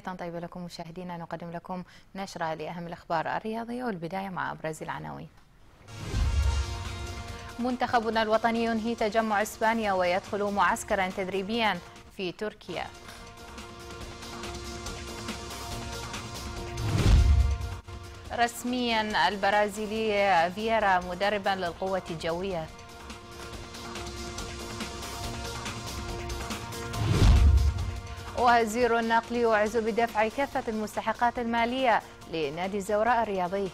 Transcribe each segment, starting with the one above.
تحية طيبة لكم مشاهدينا نقدم لكم نشرة لأهم الأخبار الرياضية والبداية مع أبرز العناوين منتخبنا الوطني ينهي تجمع إسبانيا ويدخل معسكرا تدريبيا في تركيا رسميا البرازيلي فييرا مدربا للقوة الجوية وزير النقل يعز بدفع كافة المستحقات المالية لنادي الزوراء الرياضي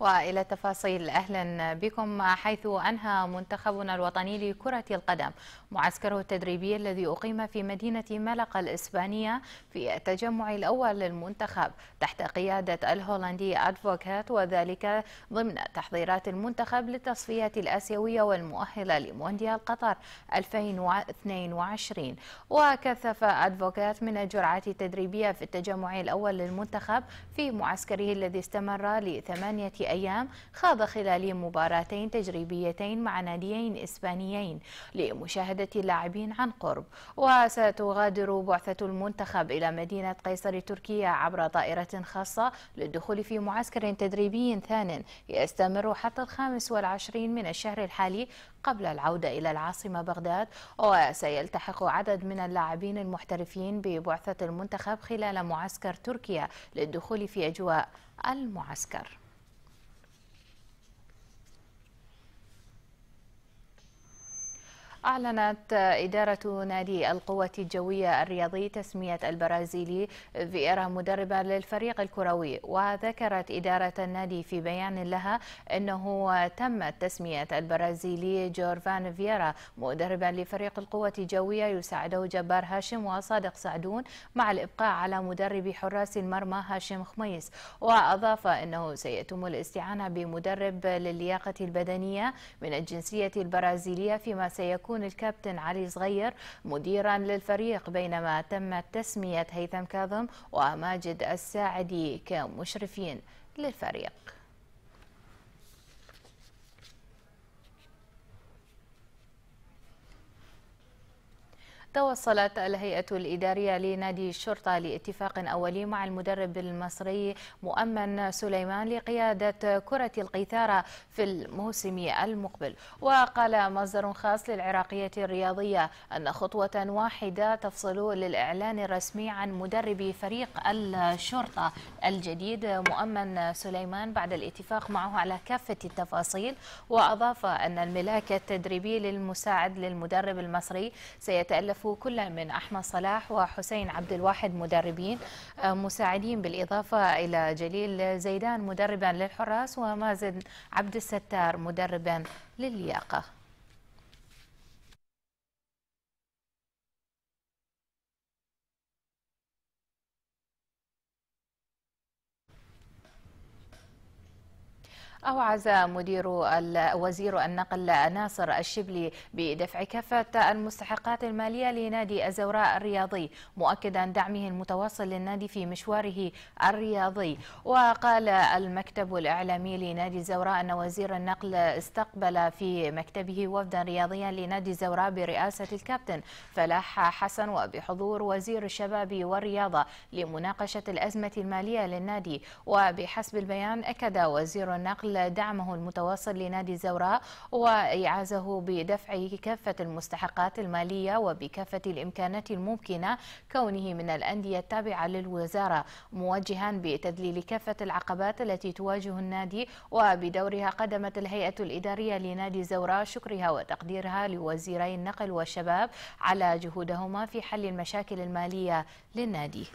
والى التفاصيل اهلا بكم حيث انهى منتخبنا الوطني لكره القدم معسكره التدريبي الذي اقيم في مدينه ملقا الاسبانيه في التجمع الاول للمنتخب تحت قياده الهولندي ادفوكات وذلك ضمن تحضيرات المنتخب للتصفيات الاسيويه والمؤهله لمونديال قطر 2022 وكثف ادفوكات من الجرعات التدريبيه في التجمع الاول للمنتخب في معسكره الذي استمر لثمانيه أيام خاض خلال مباراتين تجريبيتين مع ناديين إسبانيين لمشاهدة اللاعبين عن قرب وستغادر بعثة المنتخب إلى مدينة قيصر تركيا عبر طائرة خاصة للدخول في معسكر تدريبي ثان يستمر حتى الخامس والعشرين من الشهر الحالي قبل العودة إلى العاصمة بغداد وسيلتحق عدد من اللاعبين المحترفين ببعثة المنتخب خلال معسكر تركيا للدخول في أجواء المعسكر أعلنت إدارة نادي القوة الجوية الرياضي تسمية البرازيلي فييرا مدربا للفريق الكروي وذكرت إدارة النادي في بيان لها أنه تمت تسمية البرازيلي جورفان فييرا مدربا لفريق القوة الجوية يساعده جبار هاشم وصادق سعدون مع الإبقاء على مدرب حراس المرمى هاشم خميس وأضاف أنه سيتم الاستعانة بمدرب للياقة البدنية من الجنسية البرازيلية فيما سيكون يكون الكابتن علي صغير مديرا للفريق بينما تمت تسمية هيثم كاظم وماجد الساعدي كمشرفين للفريق توصلت الهيئة الإدارية لنادي الشرطة لاتفاق أولي مع المدرب المصري مؤمن سليمان لقيادة كرة القيثارة في الموسم المقبل وقال مصدر خاص للعراقية الرياضية أن خطوة واحدة تفصل للإعلان الرسمي عن مدرب فريق الشرطة الجديد مؤمن سليمان بعد الاتفاق معه على كافة التفاصيل وأضاف أن الملاك التدريبي للمساعد للمدرب المصري سيتألف استضافوا كل من أحمد صلاح وحسين عبد الواحد مدربين آه، مساعدين بالإضافة إلى جليل زيدان مدربا للحراس ومازن عبد الستار مدربا للياقه أوعز مدير وزير النقل ناصر الشبلي بدفع كافة المستحقات المالية لنادي الزوراء الرياضي مؤكدا دعمه المتواصل للنادي في مشواره الرياضي وقال المكتب الإعلامي لنادي الزوراء أن وزير النقل استقبل في مكتبه وفدا رياضيا لنادي الزوراء برئاسة الكابتن فلاح حسن وبحضور وزير الشباب والرياضة لمناقشة الأزمة المالية للنادي وبحسب البيان أكد وزير النقل النقل دعمه المتواصل لنادي الزوراء وإعازه بدفعه كافة المستحقات المالية وبكافة الإمكانات الممكنة كونه من الأندية التابعة للوزارة موجها بتذليل كافة العقبات التي تواجه النادي وبدورها قدمت الهيئة الإدارية لنادي الزوراء شكرها وتقديرها لوزيري النقل والشباب على جهودهما في حل المشاكل المالية للنادي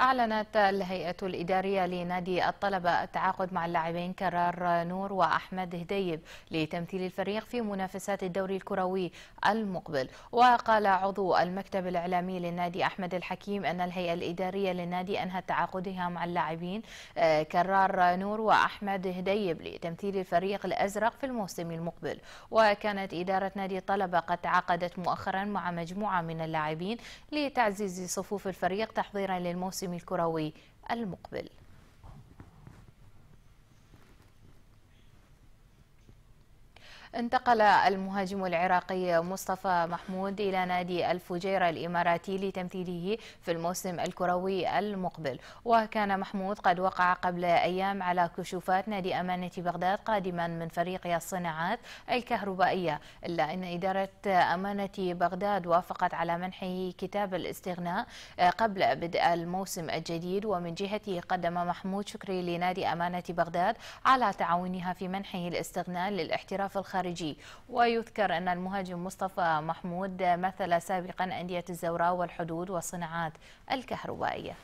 أعلنت الهيئة الإدارية لنادي الطلبة التعاقد مع اللاعبين كرار نور وأحمد هديب لتمثيل الفريق في منافسات الدوري الكروي المقبل وقال عضو المكتب الإعلامي للنادي أحمد الحكيم أن الهيئة الإدارية للنادي أنهت تعاقدها مع اللاعبين آه، كرار نور وأحمد هديب لتمثيل الفريق الأزرق في الموسم المقبل وكانت إدارة نادي الطلبة قد تعاقدت مؤخرا مع مجموعة من اللاعبين لتعزيز صفوف الفريق تحضيرا للموسم الموسم الكروي المقبل انتقل المهاجم العراقي مصطفى محمود إلى نادي الفجيرة الإماراتي لتمثيله في الموسم الكروي المقبل وكان محمود قد وقع قبل أيام على كشوفات نادي أمانة بغداد قادما من فريق الصناعات الكهربائية إلا أن إدارة أمانة بغداد وافقت على منحه كتاب الاستغناء قبل بدء الموسم الجديد ومن جهته قدم محمود شكري لنادي أمانة بغداد على تعاونها في منحه الاستغناء للاحتراف الخارجي الخارجي ويذكر أن المهاجم مصطفى محمود مثل سابقا أندية الزوراء والحدود والصناعات الكهربائية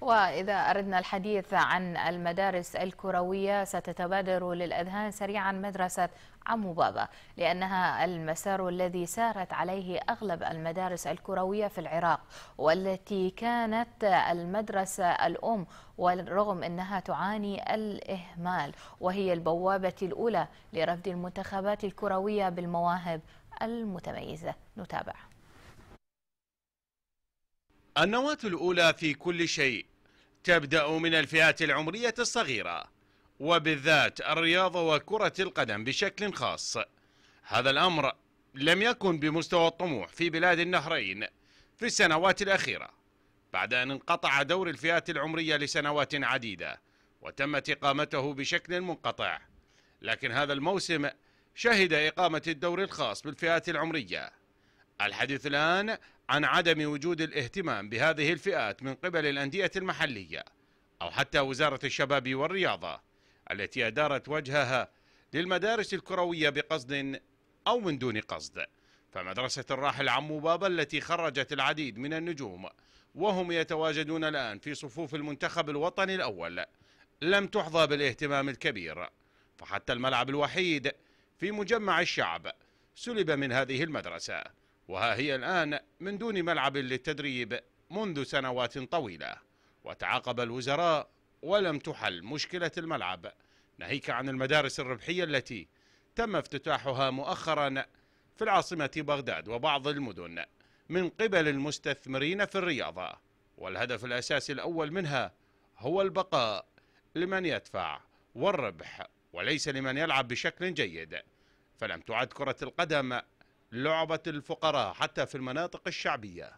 وإذا أردنا الحديث عن المدارس الكروية ستتبادر للأذهان سريعا مدرسة عمو بابا لأنها المسار الذي سارت عليه أغلب المدارس الكروية في العراق والتي كانت المدرسة الأم ورغم أنها تعاني الإهمال وهي البوابة الأولى لرفد المنتخبات الكروية بالمواهب المتميزة نتابع النواة الأولى في كل شيء تبدأ من الفئات العمرية الصغيرة وبالذات الرياضة وكرة القدم بشكل خاص هذا الأمر لم يكن بمستوى الطموح في بلاد النهرين في السنوات الأخيرة بعد أن انقطع دور الفئات العمرية لسنوات عديدة وتمت إقامته بشكل منقطع لكن هذا الموسم شهد إقامة الدور الخاص بالفئات العمرية الحديث الآن عن عدم وجود الاهتمام بهذه الفئات من قبل الأندية المحلية أو حتى وزارة الشباب والرياضة التي أدارت وجهها للمدارس الكروية بقصد أو من دون قصد فمدرسة الراحل عمو بابا التي خرجت العديد من النجوم وهم يتواجدون الآن في صفوف المنتخب الوطني الأول لم تحظى بالاهتمام الكبير فحتى الملعب الوحيد في مجمع الشعب سلب من هذه المدرسة وها هي الآن من دون ملعب للتدريب منذ سنوات طويلة وتعاقب الوزراء ولم تحل مشكلة الملعب ناهيك عن المدارس الربحية التي تم افتتاحها مؤخرا في العاصمة بغداد وبعض المدن من قبل المستثمرين في الرياضة والهدف الأساسي الأول منها هو البقاء لمن يدفع والربح وليس لمن يلعب بشكل جيد فلم تعد كرة القدم لعبة الفقراء حتى في المناطق الشعبية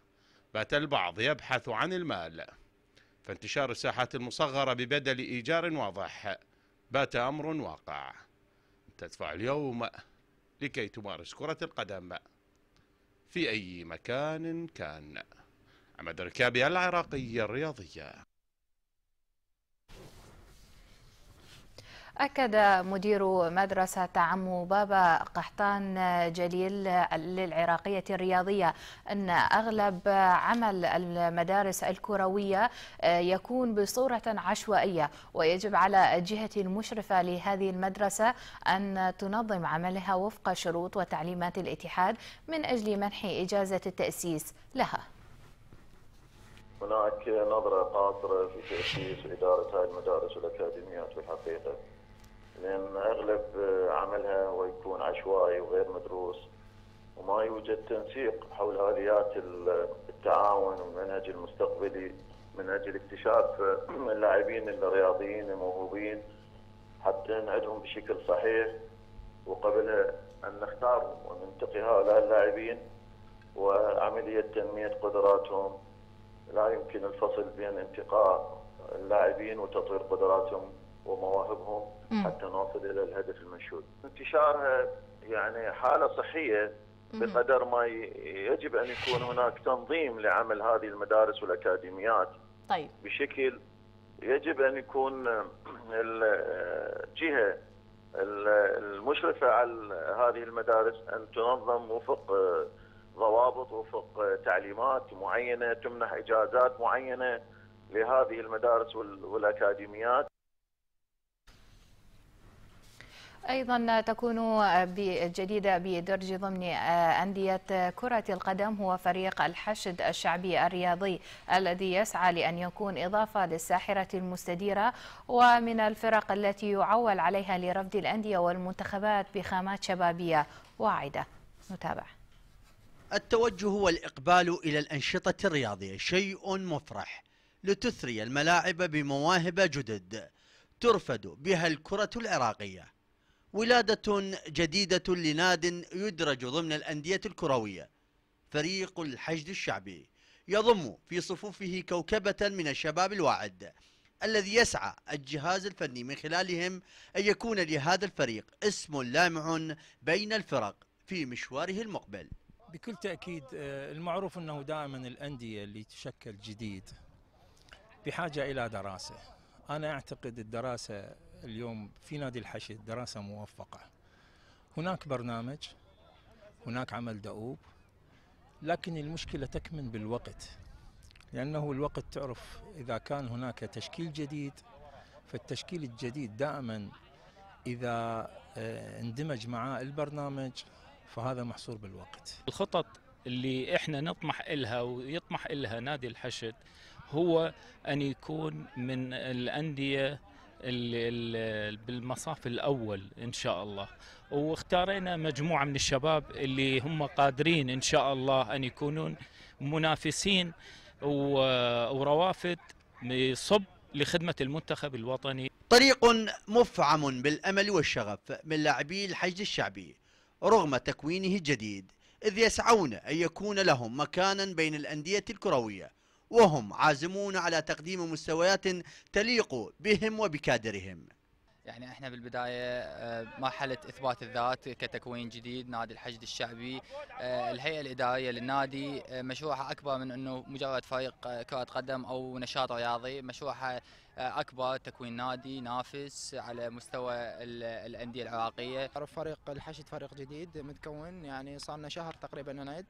بات البعض يبحث عن المال فانتشار الساحات المصغرة ببدل إيجار واضح بات أمر واقع تدفع اليوم لكي تمارس كرة القدم في أي مكان كان عمد الركابي العراقي الرياضية أكد مدير مدرسة عمو بابا قحطان جليل للعراقية الرياضية أن أغلب عمل المدارس الكروية آه، يكون بصورة عشوائية ويجب على الجهة المشرفة لهذه المدرسة أن تنظم عملها وفق شروط وتعليمات الاتحاد من أجل منح إجازة التأسيس لها هناك نظرة قاصرة في تأسيس وإدارة هذه المدارس والأكاديميات في الحقيقة لأن أغلب آه، عملها هو يكون عشوائي وغير مدروس وما يوجد تنسيق حول آليات التعاون والمنهج المستقبلي من أجل اكتشاف آه، اللاعبين الرياضيين الموهوبين حتى نعدهم بشكل صحيح وقبل أن نختار وننتقي هؤلاء اللاعبين وعملية تنمية قدراتهم لا يمكن الفصل بين انتقاء اللاعبين وتطوير قدراتهم ومواهبهم حتى نوصل الى الهدف المنشود. انتشارها يعني حاله صحيه بقدر ما يجب ان يكون هناك تنظيم لعمل هذه المدارس والاكاديميات. طيب. بشكل يجب ان يكون آه، الجهه المشرفه على هذه المدارس ان تنظم وفق آه، ضوابط وفق آه، تعليمات معينه تمنح اجازات معينه لهذه المدارس والاكاديميات أيضا تكون جديده بدرج ضمن أندية كرة القدم هو فريق الحشد الشعبي الرياضي الذي يسعى لأن يكون إضافة للساحرة المستديرة ومن الفرق التي يعول عليها لرفض الأندية والمنتخبات بخامات شبابية واعدة نتابع التوجه والإقبال إلى الأنشطة الرياضية شيء مفرح لتثري الملاعب بمواهب جدد ترفد بها الكرة العراقية ولادة جديدة لناد يدرج ضمن الأندية الكروية فريق الحشد الشعبي يضم في صفوفه كوكبة من الشباب الواعد الذي يسعى الجهاز الفني من خلالهم أن يكون لهذا الفريق اسم لامع بين الفرق في مشواره المقبل بكل تأكيد آه، المعروف أنه دائما الأندية اللي تشكل جديد بحاجة إلى دراسة أنا أعتقد الدراسة اليوم في نادي الحشد دراسة موفقة هناك برنامج هناك عمل دؤوب لكن المشكلة تكمن بالوقت لأنه الوقت تعرف إذا كان هناك تشكيل جديد فالتشكيل الجديد دائما إذا آه، اندمج معاه البرنامج فهذا محصور بالوقت الخطط اللي احنا نطمح إلها ويطمح إلها نادي الحشد هو أن يكون من الأندية بالمصاف الاول ان شاء الله واختارينا مجموعه من الشباب اللي هم قادرين ان شاء الله ان يكونون منافسين وروافد صب لخدمة المنتخب الوطني طريق مفعم بالأمل والشغف من لاعبي الحشد الشعبي رغم تكوينه الجديد إذ يسعون أن يكون لهم مكانا بين الأندية الكروية وهم عازمون على تقديم مستويات تليق بهم وبكادرهم يعني احنا بالبدايه آه، مرحله اثبات الذات كتكوين جديد نادي الحشد الشعبي آه، الهيئه الاداريه للنادي آه، مشروعها اكبر من انه مجرد فريق كره قدم او نشاط رياضي مشروعها اكبر تكوين نادي نافس على مستوى الانديه العراقيه فريق الحشد فريق جديد متكون يعني صار لنا شهر تقريبا ننعد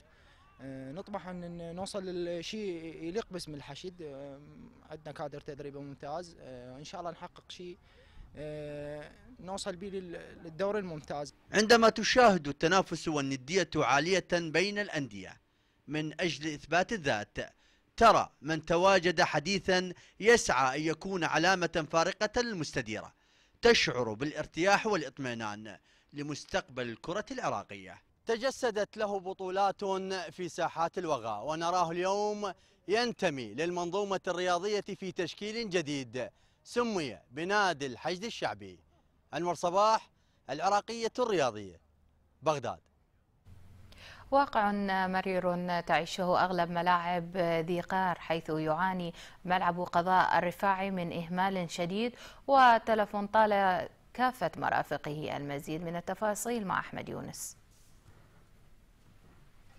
آه، نطمح ان نوصل لشيء يليق باسم الحشد آه، عندنا كادر تدريبي ممتاز آه، ان شاء الله نحقق شيء نوصل به للدور الممتاز عندما تشاهد التنافس والندية عالية بين الأندية من أجل إثبات الذات ترى من تواجد حديثا يسعى أن يكون علامة فارقة للمستديرة تشعر بالارتياح والاطمئنان لمستقبل الكرة العراقية تجسدت له بطولات في ساحات الوغى ونراه اليوم ينتمي للمنظومة الرياضية في تشكيل جديد سمي بنادي الحشد الشعبي أنور صباح العراقية الرياضية بغداد واقع مرير تعيشه أغلب ملاعب ذي قار حيث يعاني ملعب قضاء الرفاعي من إهمال شديد وتلف طال كافة مرافقه المزيد من التفاصيل مع أحمد يونس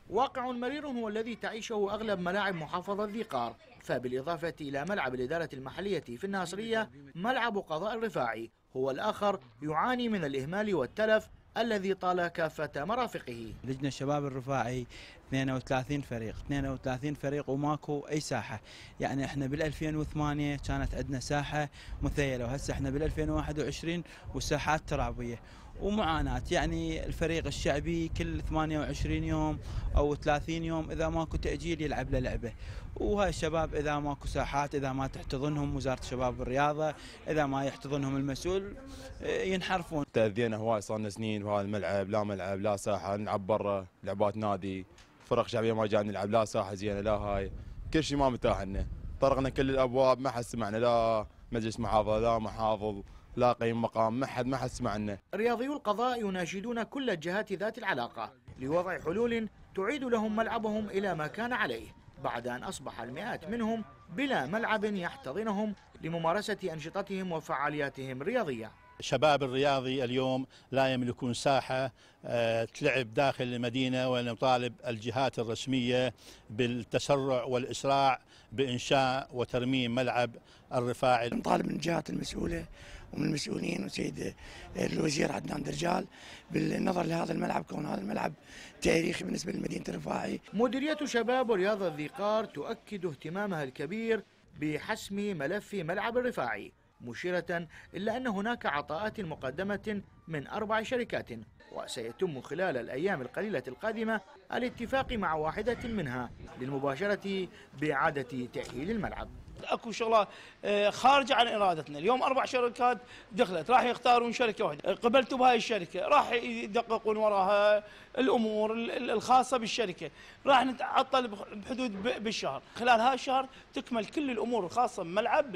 واقع مرير هو الذي تعيشه أغلب ملاعب محافظة ذيقار فبالإضافة إلى ملعب الإدارة المحلية في الناصرية ملعب قضاء الرفاعي هو الآخر يعاني من الإهمال والتلف الذي طال كافة مرافقه لجنة الشباب الرفاعي 32 فريق 32 فريق وماكو أي ساحة يعني احنا بال2008 كانت عندنا ساحة مثيلة وهسه احنا بال2021 والساحات ترابية ومعاناة يعني الفريق الشعبي كل 28 يوم أو 30 يوم إذا ماكو تأجيل يلعب له لعبة وهاي الشباب إذا ماكو ساحات إذا ما تحتضنهم وزارة الشباب والرياضة إذا ما يحتضنهم المسؤول آه، ينحرفون تأذينا هواي صار سنين هذا الملعب لا ملعب لا ساحة نلعب برا لعبات نادي فرق شعبية ما جاي نلعب لا ساحة زينة لا هاي كل شيء ما متاح لنا طرقنا كل الأبواب ما حد سمعنا لا مجلس محافظة لا محافظ لا قيم مقام ما حد ما حد سمع عنه رياضيو القضاء يناشدون كل الجهات ذات العلاقة لوضع حلول تعيد لهم ملعبهم إلى ما كان عليه بعد أن أصبح المئات منهم بلا ملعب يحتضنهم لممارسة أنشطتهم وفعالياتهم الرياضية شباب الرياضي اليوم لا يملكون ساحة آه، تلعب داخل المدينة ونطالب الجهات الرسمية بالتسرع والإسراع بإنشاء وترميم ملعب الرفاعي نطالب من الجهات المسؤولة ومن المسؤولين وسيد الوزير عدنان درجال بالنظر لهذا الملعب كون هذا الملعب تاريخي بالنسبه لمدينه الرفاعي. مديريه شباب ورياضه ذي قار تؤكد اهتمامها الكبير بحسم ملف ملعب الرفاعي مشيرة إلا أن هناك عطاءات مقدمة من أربع شركات وسيتم خلال الأيام القليلة القادمة الاتفاق مع واحدة منها للمباشرة بإعادة تأهيل الملعب اكو شغله آه، خارجه عن ارادتنا، اليوم اربع شركات دخلت راح يختارون شركه واحده، قبلتوا بهاي الشركه، راح يدققون وراها الامور الخاصه بالشركه، راح نتعطل بحدود بالشهر، خلال هذا الشهر تكمل كل الامور الخاصه بملعب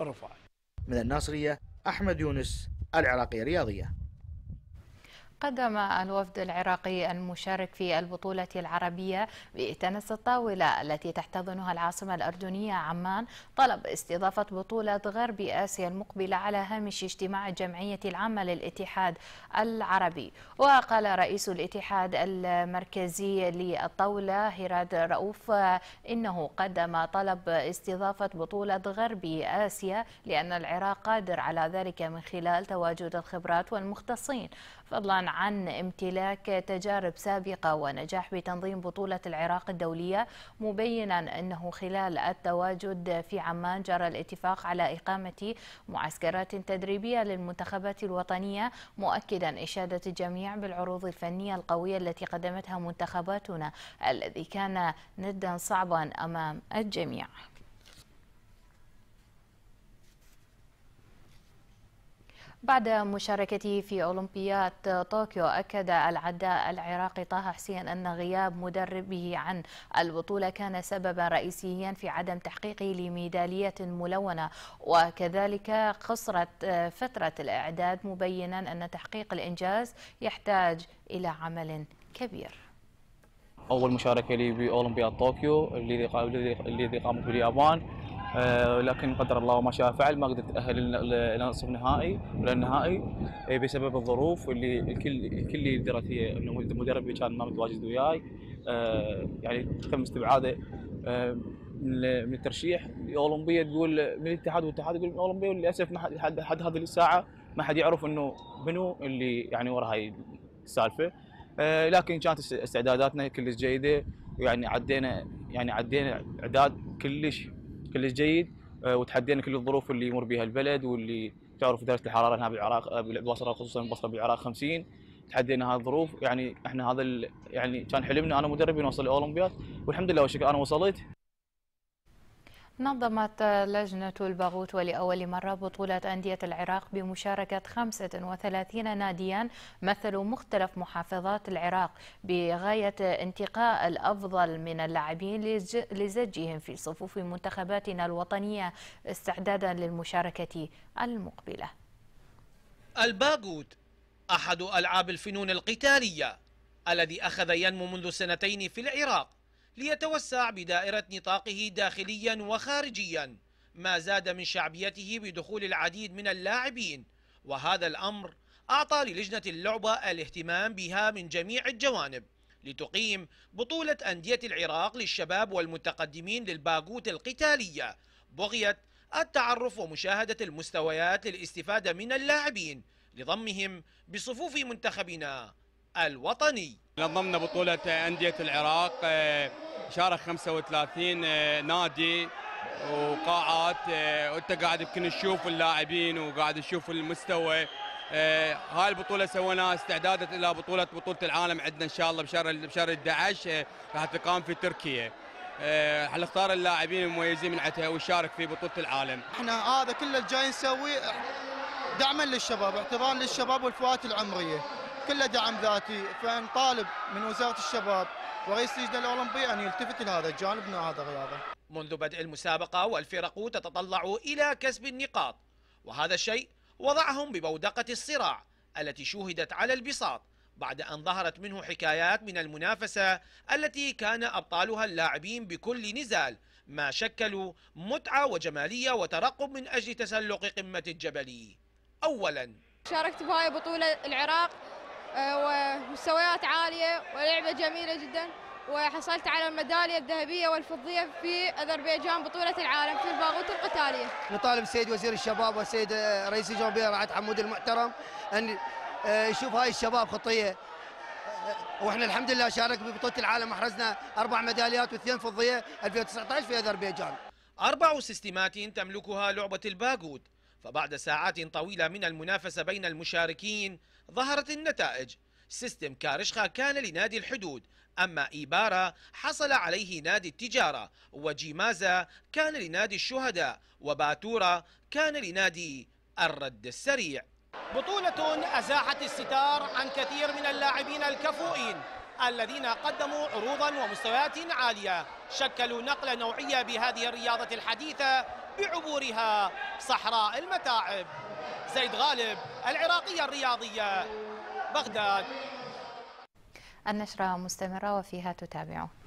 الرفاعي. من الناصريه احمد يونس العراقيه الرياضيه. قدم الوفد العراقي المشارك في البطولة العربية بتنس الطاولة التي تحتضنها العاصمة الأردنية عمان طلب استضافة بطولة غرب آسيا المقبلة على هامش اجتماع الجمعية العامة للاتحاد العربي وقال رئيس الاتحاد المركزي للطاولة هيراد رؤوف إنه قدم طلب استضافة بطولة غرب آسيا لأن العراق قادر على ذلك من خلال تواجد الخبرات والمختصين فضلا عن امتلاك تجارب سابقة ونجاح بتنظيم بطولة العراق الدولية مبينا أنه خلال التواجد في عمان جرى الاتفاق على إقامة معسكرات تدريبية للمنتخبات الوطنية مؤكدا إشادة الجميع بالعروض الفنية القوية التي قدمتها منتخباتنا الذي كان ندا صعبا أمام الجميع بعد مشاركته في أولمبياد طوكيو أكد العداء العراقي طه حسين أن غياب مدربه عن البطولة كان سببا رئيسيا في عدم تحقيقه لميدالية ملونة وكذلك قصرت فترة الإعداد مبينا أن تحقيق الإنجاز يحتاج إلى عمل كبير أول مشاركة لي بأولمبياد طوكيو الذي قامت باليابان آه، لكن قدر الله وما شاء فعل ما قدرت اتاهل لنصف نهائي وللنهائي إيه، بسبب الظروف اللي الكل الكل اللي درت هي اللي كان ما متواجد وياي آه، يعني تم استبعاده آه، من الترشيح الاولمبيه تقول من الاتحاد والاتحاد يقول من الاولمبيه وللاسف ما حد حد, هذه الساعه ما حد يعرف انه منو اللي يعني ورا هاي السالفه لكن كانت استعداداتنا كلش جيده ويعني عدينا يعني عدينا اعداد كلش كلش جيد آه، وتحدينا كل الظروف اللي يمر بها البلد واللي تعرف درجه الحراره هنا بالعراق آه، بالبصره خصوصا البصره بالعراق 50 تحدينا هذه الظروف يعني احنا هذا يعني كان حلمنا انا مدرب نوصل الاولمبياد والحمد لله والشكر انا وصلت نظمت لجنة الباغوت ولأول مرة بطولة أندية العراق بمشاركة 35 ناديا مثلوا مختلف محافظات العراق بغاية انتقاء الأفضل من اللاعبين لزجهم في صفوف منتخباتنا الوطنية استعدادا للمشاركة المقبلة الباغوت أحد ألعاب الفنون القتالية الذي أخذ ينمو منذ سنتين في العراق ليتوسع بدائرة نطاقه داخليا وخارجيا ما زاد من شعبيته بدخول العديد من اللاعبين وهذا الأمر أعطى للجنة اللعبة الاهتمام بها من جميع الجوانب لتقيم بطولة أندية العراق للشباب والمتقدمين للباقوت القتالية بغية التعرف ومشاهدة المستويات للاستفادة من اللاعبين لضمهم بصفوف منتخبنا الوطني نظمنا بطولة أندية العراق آه، شارك 35 آه، نادي وقاعات آه، وانت قاعد يمكن تشوف اللاعبين وقاعد تشوف المستوى هاي البطوله سويناها استعدادا الى بطوله بطوله العالم عندنا ان شاء الله بشهر بشهر 11 راح تقام في تركيا راح نختار اللاعبين المميزين من عندها ويشارك في بطوله العالم احنا هذا كله الجاي نسويه دعما للشباب اعتبارا للشباب والفئات العمريه كله دعم ذاتي فنطالب من وزاره الشباب ورئيس اللجنه الاولمبيه ان يلتفت لهذا الجانب من هذا الرياضه. منذ بدء المسابقه والفرق تتطلع الى كسب النقاط وهذا الشيء وضعهم ببودقه الصراع التي شوهدت على البساط بعد أن ظهرت منه حكايات من المنافسة التي كان أبطالها اللاعبين بكل نزال ما شكلوا متعة وجمالية وترقب من أجل تسلق قمة الجبل أولا شاركت في هاي بطولة العراق آه، ومستويات عالية ولعبة جميلة جدا وحصلت على الميدالية الذهبية والفضية في أذربيجان بطولة العالم في الباغوت القتالية نطالب السيد وزير الشباب والسيد رئيس الجمهورية رعد حمود المحترم أن آه، يشوف هاي الشباب خطية آه، واحنا الحمد لله شارك ببطوله العالم احرزنا اربع ميداليات واثنين فضيه 2019 في اذربيجان. اربع سيستمات تملكها لعبه الباغوت فبعد ساعات طويلة من المنافسة بين المشاركين ظهرت النتائج سيستم كارشخا كان لنادي الحدود أما إيبارا حصل عليه نادي التجارة وجيمازا كان لنادي الشهداء وباتورا كان لنادي الرد السريع بطولة أزاحت الستار عن كثير من اللاعبين الكفؤين الذين قدموا عروضا ومستويات عالية شكلوا نقلة نوعية بهذه الرياضة الحديثة بعبورها صحراء المتاعب زيد غالب العراقية الرياضية بغداد النشرة مستمرة وفيها تتابعون